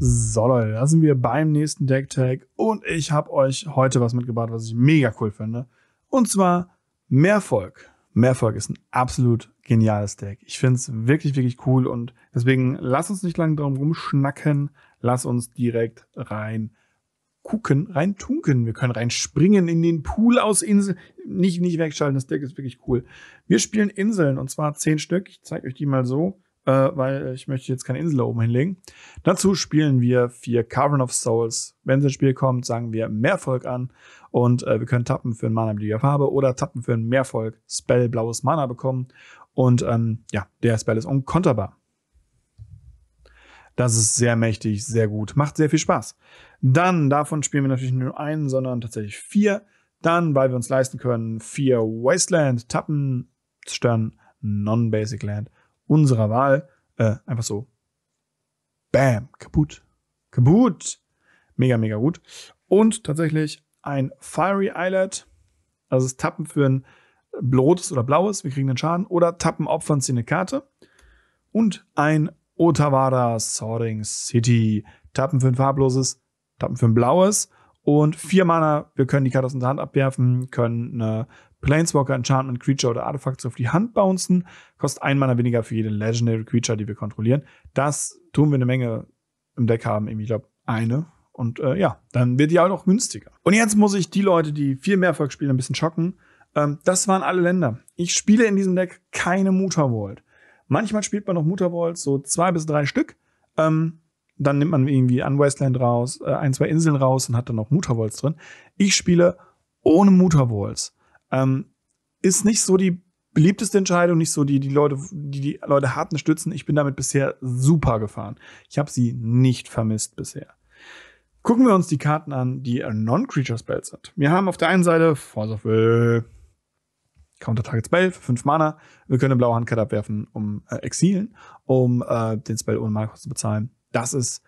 So Leute, da sind wir beim nächsten Deck Tag und ich habe euch heute was mitgebracht, was ich mega cool finde. Und zwar Mehrfolg. Mehrfolg ist ein absolut geniales Deck. Ich finde es wirklich, wirklich cool und deswegen lass uns nicht lange drum rumschnacken. Lass uns direkt rein gucken, rein tunken. Wir können rein springen in den Pool aus Inseln. Nicht, nicht wegschalten, das Deck ist wirklich cool. Wir spielen Inseln und zwar zehn Stück. Ich zeige euch die mal so äh, weil ich möchte jetzt keine Insel da oben hinlegen. Dazu spielen wir vier Cavern of Souls. Wenn es ins Spiel kommt, sagen wir Mehrvolk an und äh, wir können tappen für ein Mana beliebiger Farbe oder tappen für ein Mehrvolk Spell blaues Mana bekommen und ähm, ja, der Spell ist unkonterbar. Das ist sehr mächtig, sehr gut, macht sehr viel Spaß. Dann, davon spielen wir natürlich nur einen, sondern tatsächlich vier. Dann, weil wir uns leisten können, vier Wasteland, Tappen, zerstören Non-Basic Land unserer Wahl äh, einfach so bam, kaputt. Kaputt. Mega, mega gut. Und tatsächlich ein Fiery Eyelet. Also das Tappen für ein rotes oder blaues, wir kriegen den Schaden. Oder Tappen opfern sie eine Karte. Und ein Otawada Sorting City. Tappen für ein farbloses, Tappen für ein blaues. Und vier Mana, wir können die Karte aus unserer Hand abwerfen, können eine Planeswalker, Enchantment, Creature oder Artefakt auf die Hand bouncen. Kostet ein Mana weniger für jede Legendary Creature, die wir kontrollieren. Das tun wir eine Menge im Deck haben. Ich glaube, eine. Und äh, ja, dann wird die halt auch günstiger. Und jetzt muss ich die Leute, die viel mehr Erfolg spielen, ein bisschen schocken. Ähm, das waren alle Länder. Ich spiele in diesem Deck keine Mutavolt. Manchmal spielt man noch Mutavolt, so zwei bis drei Stück. Ähm, dann nimmt man irgendwie an Wasteland raus, äh, ein, zwei Inseln raus und hat dann noch Mutavols drin. Ich spiele ohne Mutavols. Ähm, ist nicht so die beliebteste Entscheidung, nicht so die, die Leute, die die Leute harten stützen. Ich bin damit bisher super gefahren. Ich habe sie nicht vermisst bisher. Gucken wir uns die Karten an, die Non-Creature Spells sind. Wir haben auf der einen Seite Force of Will, Counter Target Spell für 5 Mana. Wir können eine blaue Handkarte abwerfen, um äh, exilen, um äh, den Spell ohne Mana zu bezahlen. Das ist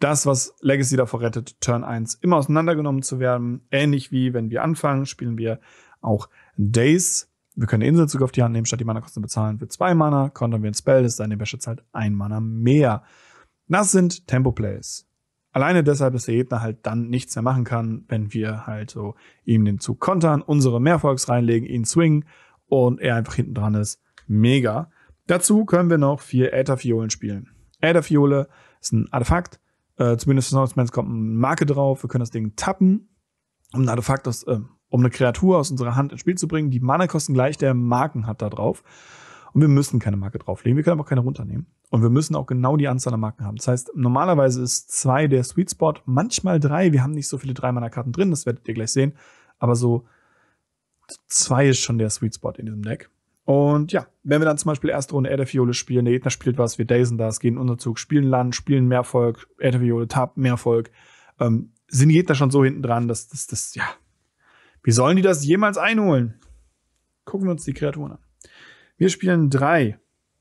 das, was Legacy davor rettet, Turn 1 immer auseinandergenommen zu werden. Ähnlich wie wenn wir anfangen, spielen wir auch Days. Wir können Inselzug auf die Hand nehmen, statt die Mana-Kosten bezahlen für zwei Mana. Kontern wir ein Spell, ist dann in Wäsche zahlt ein Mana mehr. Das sind Tempo-Plays. Alleine deshalb, dass der Gegner halt dann nichts mehr machen kann, wenn wir halt so ihm den Zug kontern, unsere Mehrfolgs reinlegen, ihn swingen und er einfach hinten dran ist. Mega. Dazu können wir noch vier Äther-Fiolen spielen. Äther-Fiole ist ein Artefakt. Äh, zumindest für Swordsmans kommt eine Marke drauf. Wir können das Ding tappen, um ein Artefakt aus, äh, um eine Kreatur aus unserer Hand ins Spiel zu bringen, die Mana-Kosten gleich der Marken hat da drauf. Und wir müssen keine Marke drauflegen, wir können aber auch keine runternehmen. Und wir müssen auch genau die Anzahl der Marken haben. Das heißt, normalerweise ist zwei der Sweet Spot, manchmal drei. Wir haben nicht so viele drei Mana Karten drin, das werdet ihr gleich sehen. Aber so zwei ist schon der Sweet Spot in diesem Deck. Und ja, wenn wir dann zum Beispiel erste Runde Ätherfiole spielen, der Gegner spielt was, wir daisen das, gehen in Unterzug, spielen Land, spielen Mehrvolk, Ätherfiole, Tab, Mehrvolk, ähm, sind Gegner schon so hinten dran, dass das, ja, wie sollen die das jemals einholen? Gucken wir uns die Kreaturen an. Wir spielen drei,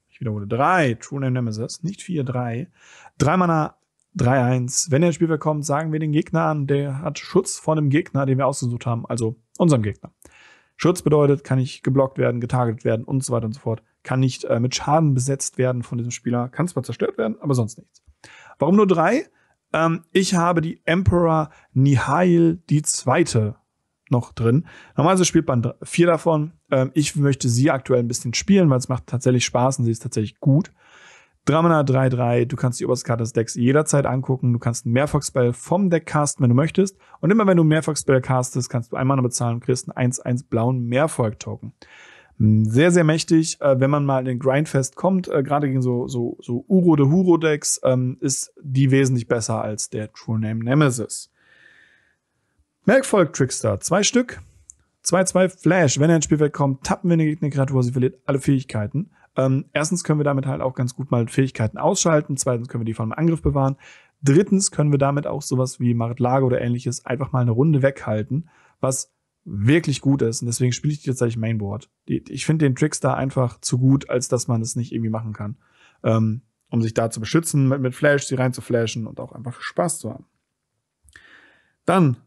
ich wiederhole, drei True Name Nemesis, nicht vier, drei. Drei Mana, 3-1. Wenn er ins Spielfeld kommt, sagen wir den Gegner an, der hat Schutz vor einem Gegner, den wir ausgesucht haben, also unserem Gegner. Schutz bedeutet, kann ich geblockt werden, getargetet werden und so weiter und so fort. Kann nicht äh, mit Schaden besetzt werden von diesem Spieler. Kann zwar zerstört werden, aber sonst nichts. Warum nur drei? Ähm, ich habe die Emperor Nihail die zweite noch drin. Normalerweise spielt man vier davon. Ähm, ich möchte sie aktuell ein bisschen spielen, weil es macht tatsächlich Spaß und sie ist tatsächlich gut. Dramana 3-3, du kannst die oberste Karte des Decks jederzeit angucken, du kannst einen Mehrfachspell vom Deck casten, wenn du möchtest. Und immer wenn du Mehrfachspell castest, kannst du einmal noch bezahlen und kriegst einen 1-1 blauen Mehrfolg-Token. Hm, sehr, sehr mächtig, äh, wenn man mal in den Grindfest kommt, äh, gerade gegen so, so, so Uro-de-Huro-Decks, ähm, ist die wesentlich besser als der True Name Nemesis. Melkfolg Trickster, zwei Stück. 2-2 Flash. Wenn er ins Spielfeld kommt, tappen wir eine Gegnerkreatur, sie verliert alle Fähigkeiten. Ähm, erstens können wir damit halt auch ganz gut mal Fähigkeiten ausschalten. Zweitens können wir die von einem Angriff bewahren. Drittens können wir damit auch sowas wie Marit Lage oder ähnliches einfach mal eine Runde weghalten, was wirklich gut ist. Und deswegen spiele ich die tatsächlich Mainboard. Die, ich finde den Trickster einfach zu gut, als dass man es nicht irgendwie machen kann. Ähm, um sich da zu beschützen, mit, mit Flash sie rein zu flashen und auch einfach Spaß zu haben. Dann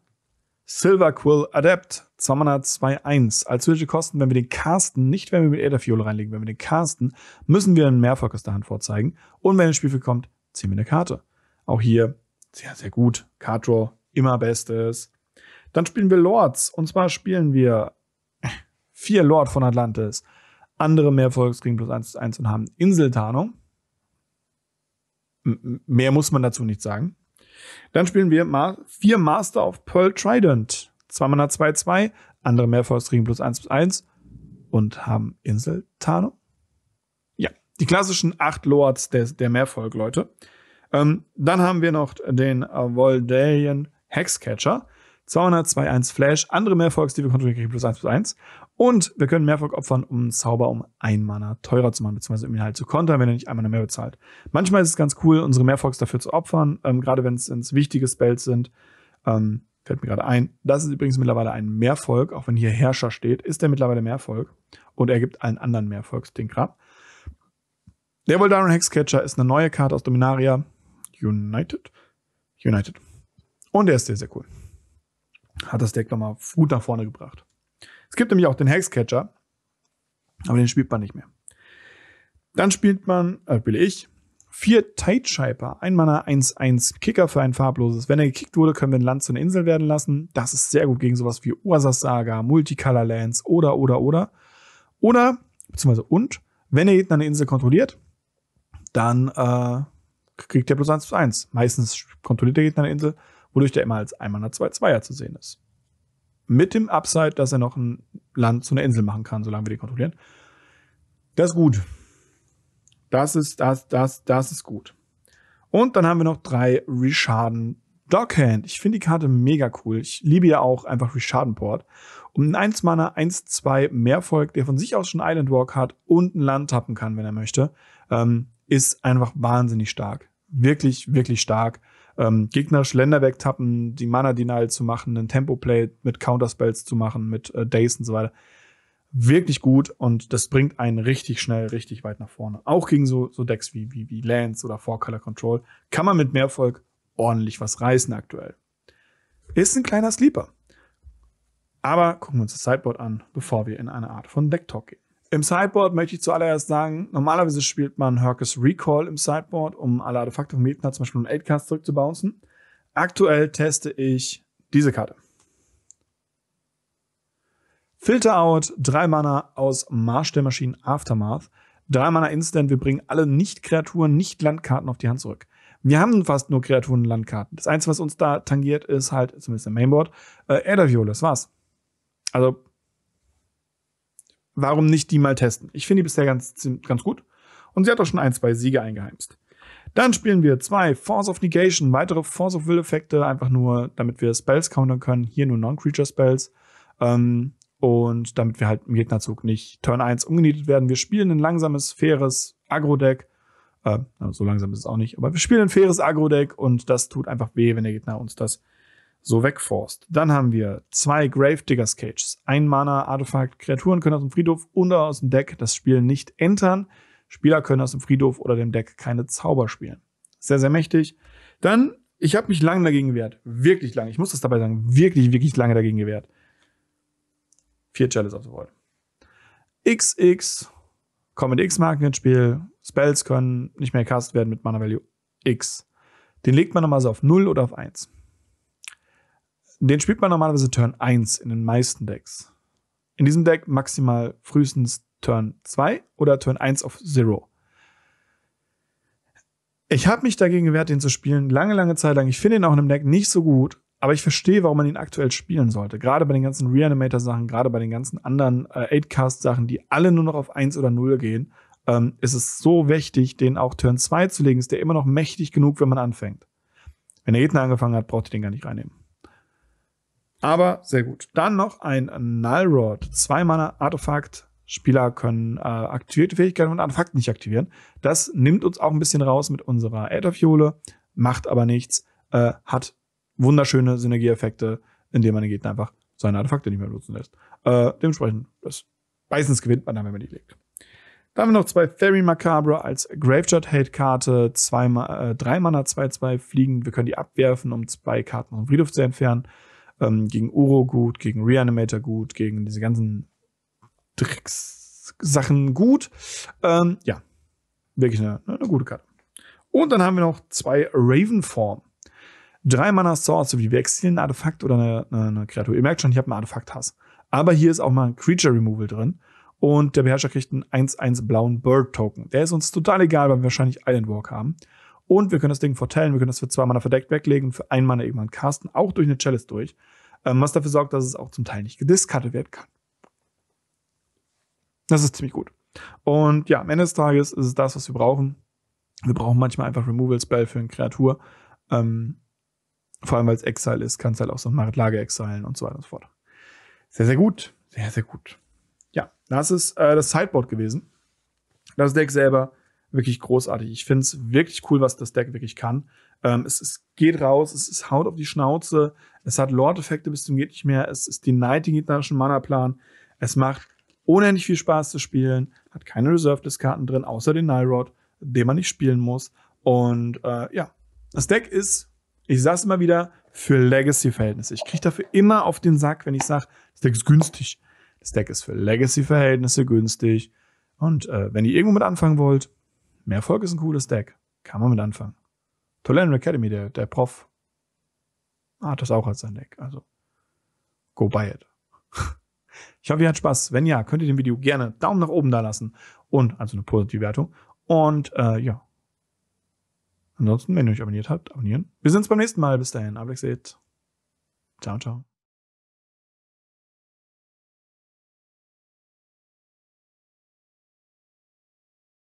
Silver Quill Adept, Summoner 2-1. Als zusätzliche Kosten, wenn wir den Casten, nicht wenn wir mit Ätherfiole reinlegen, wenn wir den Casten, müssen wir einen Mehrfolg aus der Hand vorzeigen. Und wenn ein Spielfeld kommt, ziehen wir eine Karte. Auch hier sehr, sehr gut. Card Draw, immer Bestes. Dann spielen wir Lords. Und zwar spielen wir vier Lord von Atlantis. Andere Mehrfolgs kriegen plus 1 1 und haben Inseltarnung. Mehr muss man dazu nicht sagen. Dann spielen wir Ma vier Master of Pearl Trident. Zwei Mana 2-2, andere kriegen plus 1 plus 1 und haben Insel Tano. Ja, die klassischen acht Lords der, der Mehrfolg, Leute. Ähm, dann haben wir noch den äh, Voldalian Hexcatcher. 202, 1 Flash, andere Mehrfolgs, die wir kontrollieren, kriegen plus 1 plus 1. Und wir können Mehrfolg opfern, um einen Zauber um ein Mana teurer zu machen, beziehungsweise um ihn halt zu kontern, wenn er nicht einmal mehr bezahlt. Manchmal ist es ganz cool, unsere Mehrfolgs dafür zu opfern, ähm, gerade wenn es ins wichtige Spells sind. Ähm, fällt mir gerade ein. Das ist übrigens mittlerweile ein Mehrfolg, auch wenn hier Herrscher steht, ist der mittlerweile Mehrfolg. Und er gibt allen anderen Mehrfolgs den Grab. Der Voldaren Hexcatcher ist eine neue Karte aus Dominaria United. United. Und er ist sehr, sehr cool. Hat das Deck nochmal gut nach vorne gebracht. Es gibt nämlich auch den Hexcatcher, aber den spielt man nicht mehr. Dann spielt man, äh, spiele ich, vier Tidescheiper, ein Mana 1-1 Kicker für ein farbloses. Wenn er gekickt wurde, können wir ein Land zu einer Insel werden lassen. Das ist sehr gut gegen sowas wie Ursas Saga, Multicolor Lands oder, oder, oder. Oder, beziehungsweise und, wenn der Gegner eine Insel kontrolliert, dann äh, kriegt er plus 1 plus 1. Meistens kontrolliert der Gegner eine Insel, wodurch der immer als 1 Mana 2-2er zu sehen ist mit dem Upside, dass er noch ein Land zu einer Insel machen kann, solange wir die kontrollieren. Das ist gut. Das ist, das, das, das ist gut. Und dann haben wir noch drei Richarden Dockhand. Ich finde die Karte mega cool. Ich liebe ja auch einfach Richardenport. Um ein 1 Mana 1-2 Mehrfolg, der von sich aus schon Island Walk hat und ein Land tappen kann, wenn er möchte, ähm, ist einfach wahnsinnig stark. Wirklich, wirklich stark ähm, gegnerische Länder wegtappen, die Mana Denial zu machen, einen Tempo-Play mit Counterspells zu machen, mit äh, Days und so weiter. Wirklich gut und das bringt einen richtig schnell, richtig weit nach vorne. Auch gegen so, so Decks wie, wie, wie Lands oder Four Color Control kann man mit mehr Erfolg ordentlich was reißen aktuell. Ist ein kleiner Sleeper. Aber gucken wir uns das Sideboard an, bevor wir in eine Art von Deck Talk gehen. Im Sideboard möchte ich zuallererst sagen, normalerweise spielt man Hercus Recall im Sideboard, um alle Artefakte vom Gegner zum Beispiel einen 8-Cast zurückzubouncen. Aktuell teste ich diese Karte. Filter Out, 3 Mana aus Marsch der Maschinen Aftermath. 3 Mana Instant, wir bringen alle Nicht-Kreaturen, Nicht-Landkarten auf die Hand zurück. Wir haben fast nur Kreaturen und Landkarten. Das Einzige, was uns da tangiert, ist halt, zumindest im Mainboard, äh, Elder das war's. Also warum nicht die mal testen? Ich finde die bisher ganz, ganz gut. Und sie hat auch schon ein, zwei Siege eingeheimst. Dann spielen wir zwei Force of Negation, weitere Force of Will Effekte, einfach nur, damit wir Spells countern können. Hier nur Non-Creature Spells. Ähm, und damit wir halt im Gegnerzug nicht Turn 1 umgenietet werden. Wir spielen ein langsames, faires Agro-Deck. Äh, so langsam ist es auch nicht, aber wir spielen ein faires Agro-Deck und das tut einfach weh, wenn der Gegner uns das so wegforst. Dann haben wir zwei Gravediggers Cages. Ein Mana, Artefakt, Kreaturen können aus dem Friedhof oder aus dem Deck das Spiel nicht entern. Spieler können aus dem Friedhof oder dem Deck keine Zauber spielen. Sehr, sehr mächtig. Dann, ich habe mich lange dagegen gewehrt. Wirklich lange. Ich muss das dabei sagen. Wirklich, wirklich lange dagegen gewehrt. Vier Chalice auf the Void. XX, Command X Marken ins Spiel. Spells können nicht mehr cast werden mit Mana Value X. Den legt man nochmal so auf 0 oder auf 1. Den spielt man normalerweise Turn 1 in den meisten Decks. In diesem Deck maximal frühestens Turn 2 oder Turn 1 auf 0. Ich habe mich dagegen gewehrt, den zu spielen, lange, lange Zeit lang. Ich finde ihn auch in einem Deck nicht so gut, aber ich verstehe, warum man ihn aktuell spielen sollte. Gerade bei den ganzen Reanimator-Sachen, gerade bei den ganzen anderen äh, 8-Cast-Sachen, die alle nur noch auf 1 oder 0 gehen, ähm, ist es so wichtig, den auch Turn 2 zu legen. Ist der immer noch mächtig genug, wenn man anfängt. Wenn der Gegner angefangen hat, braucht ihr den gar nicht reinnehmen. Aber sehr gut. Dann noch ein Null Rod. Zwei Mana Artefakt. Spieler können äh, aktivierte Fähigkeiten und Artefakte nicht aktivieren. Das nimmt uns auch ein bisschen raus mit unserer Ätherfiole, macht aber nichts, äh, hat wunderschöne Synergieeffekte, indem man den Gegner einfach seine Artefakte nicht mehr nutzen lässt. Äh, dementsprechend, das meistens gewinnt man dann, wenn man die legt. Dann haben wir noch zwei Fairy Macabre als Graveyard Hate Karte, äh, drei Mana zwei, zwei fliegen. Wir können die abwerfen, um zwei Karten vom Friedhof zu entfernen ähm, gegen Uro gut, gegen Reanimator gut, gegen diese ganzen Tricks-Sachen gut. Ähm, ja, wirklich eine, eine, gute Karte. Und dann haben wir noch zwei Ravenform. Drei Mana Source sowie wir exilieren ein Artefakt oder eine, eine Kreatur. Ihr merkt schon, ich habe einen Artefakt-Hass. Aber hier ist auch mal ein Creature Removal drin. Und der Beherrscher kriegt einen 1-1 blauen Bird Token. Der ist uns total egal, weil wir wahrscheinlich Island Walk haben. Und wir können das Ding verteilen. Wir können das für zwei Mana verdeckt weglegen und für ein Mana irgendwann casten, auch durch eine Chalice durch. Ähm, was dafür sorgt, dass es auch zum Teil nicht gediskartet werden kann. Das ist ziemlich gut. Und ja, am Ende des Tages ist es das, was wir brauchen. Wir brauchen manchmal einfach Removal Spell für eine Kreatur. Ähm, vor allem, weil es Exile ist, kann es halt auch so ein Marit Lager exilen und so weiter und so fort. Sehr, sehr gut. Sehr, sehr gut. Ja, das ist äh, das Sideboard gewesen. Das Deck selber wirklich großartig. Ich finde es wirklich cool, was das Deck wirklich kann. Ähm, es, es, geht raus, es ist Haut auf die Schnauze, es hat Lord-Effekte bis zum geht nicht mehr, es ist denied den gegnerischen Mana-Plan, es macht unendlich viel Spaß zu spielen, hat keine Reserve-Diskarten drin, außer den Nyrod, den man nicht spielen muss. Und äh, ja, das Deck ist, ich sag's immer wieder, für Legacy-Verhältnisse. Ich kriege dafür immer auf den Sack, wenn ich sage, das Deck ist günstig. Das Deck ist für Legacy-Verhältnisse günstig. Und äh, wenn ihr irgendwo mit anfangen wollt, Mehr Erfolg ist ein cooles Deck. Kann man mit anfangen. Tolerant Academy, der, der Prof, hat das auch als sein Deck. Also, go buy it. Ich hoffe, ihr hattet Spaß. Wenn ja, könnt ihr dem Video gerne Daumen nach oben da lassen und also eine positive Wertung. Und äh, ja. Ansonsten, wenn ihr euch abonniert habt, abonnieren. Wir sehen uns beim nächsten Mal. Bis dahin. Ablex Ciao, ciao.